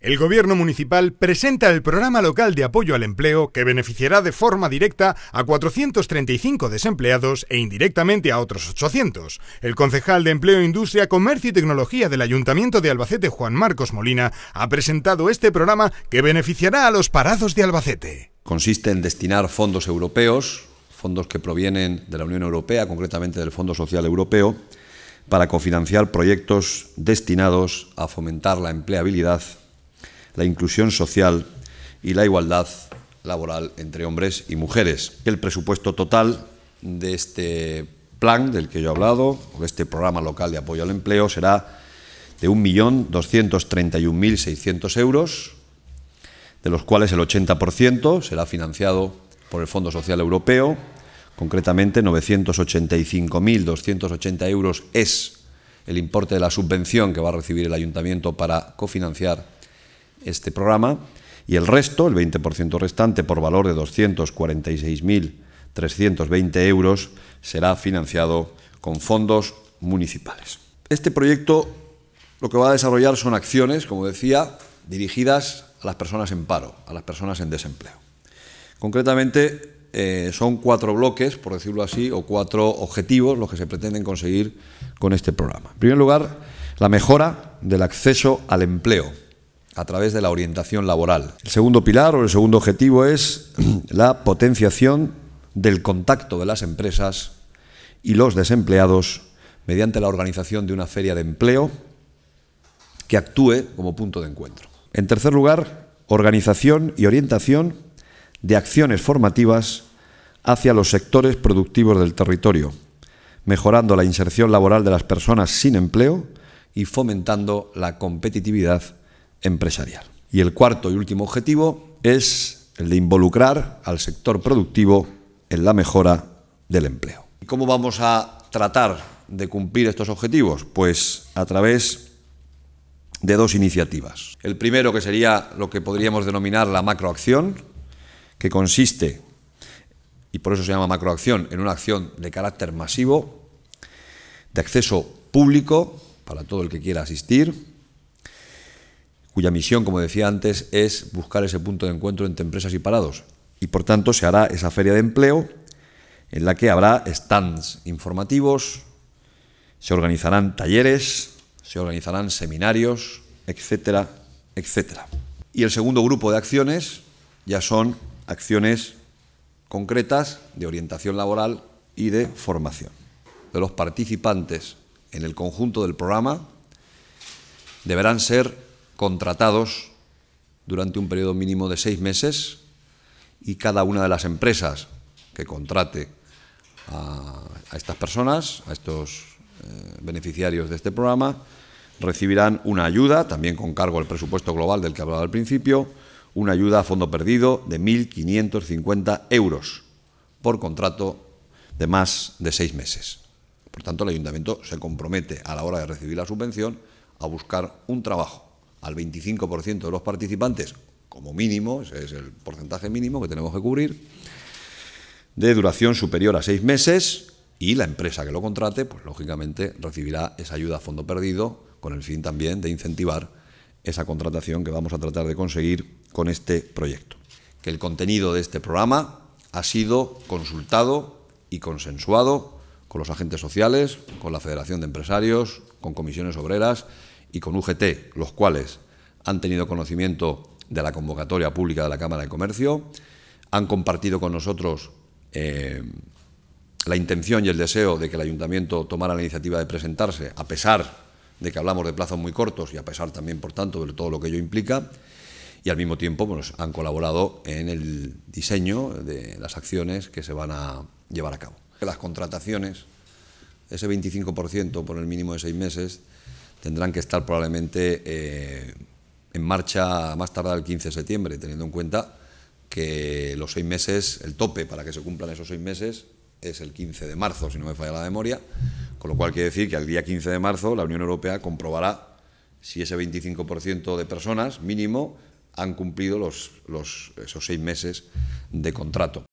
El Gobierno Municipal presenta el programa local de apoyo al empleo que beneficiará de forma directa a 435 desempleados e indirectamente a otros 800. El concejal de Empleo, Industria, Comercio y Tecnología del Ayuntamiento de Albacete, Juan Marcos Molina, ha presentado este programa que beneficiará a los parados de Albacete. Consiste en destinar fondos europeos, fondos que provienen de la Unión Europea, concretamente del Fondo Social Europeo, para cofinanciar proyectos destinados a fomentar la empleabilidad la inclusión social y la igualdad laboral entre hombres y mujeres. El presupuesto total de este plan del que yo he hablado, o de este programa local de apoyo al empleo, será de 1.231.600 euros, de los cuales el 80% será financiado por el Fondo Social Europeo, concretamente 985.280 euros es el importe de la subvención que va a recibir el ayuntamiento para cofinanciar este programa y el resto, el 20% restante por valor de 246.320 euros, será financiado con fondos municipales. Este proyecto lo que va a desarrollar son acciones, como decía, dirigidas a las personas en paro, a las personas en desempleo. Concretamente, eh, son cuatro bloques, por decirlo así, o cuatro objetivos los que se pretenden conseguir con este programa. En primer lugar, la mejora del acceso al empleo a través de la orientación laboral. El segundo pilar o el segundo objetivo es la potenciación del contacto de las empresas y los desempleados mediante la organización de una feria de empleo que actúe como punto de encuentro. En tercer lugar, organización y orientación de acciones formativas hacia los sectores productivos del territorio, mejorando la inserción laboral de las personas sin empleo y fomentando la competitividad empresarial. Y el cuarto y último objetivo es el de involucrar al sector productivo en la mejora del empleo. ¿Y cómo vamos a tratar de cumplir estos objetivos? Pues a través de dos iniciativas. El primero que sería lo que podríamos denominar la macroacción, que consiste, y por eso se llama macroacción, en una acción de carácter masivo, de acceso público para todo el que quiera asistir, cuya misión, como decía antes, es buscar ese punto de encuentro entre empresas y parados. Y por tanto se hará esa feria de empleo en la que habrá stands informativos, se organizarán talleres, se organizarán seminarios, etcétera, etcétera. Y el segundo grupo de acciones ya son acciones concretas de orientación laboral y de formación. De los participantes en el conjunto del programa deberán ser contratados durante un periodo mínimo de seis meses y cada una de las empresas que contrate a, estas personas, a estos eh, beneficiarios de este programa, recibirán una ayuda, también con cargo al presupuesto global del que hablaba al principio, una ayuda a fondo perdido de 1.550 euros por contrato de más de seis meses. Por tanto, el ayuntamiento se compromete a la hora de recibir la subvención a buscar un trabajo al 25% de los participantes, como mínimo, ese es el porcentaje mínimo que tenemos que cubrir, de duración superior a seis meses y la empresa que lo contrate, pues lógicamente recibirá esa ayuda a fondo perdido con el fin también de incentivar esa contratación que vamos a tratar de conseguir con este proyecto. Que el contenido de este programa ha sido consultado y consensuado con los agentes sociales, con la Federación de Empresarios, con comisiones obreras, y con UGT, los cuales han tenido conocimiento de la convocatoria pública de la Cámara de Comercio, han compartido con nosotros eh, la intención y el deseo de que el ayuntamiento tomara la iniciativa de presentarse, a pesar de que hablamos de plazos muy cortos y a pesar también, por tanto, de todo lo que ello implica, y al mismo tiempo han colaborado en el diseño de las acciones que se van a llevar a cabo. Las contrataciones, ese 25% por el mínimo de seis meses, tendrán que estar probablemente eh, en marcha más tarde el 15 de septiembre, teniendo en cuenta que los seis meses, el tope para que se cumplan esos seis meses es el 15 de marzo, si no me falla la memoria, con lo cual quiere decir que al día 15 de marzo la Unión Europea comprobará si ese 25% de personas mínimo han cumplido los, esos seis meses de contrato.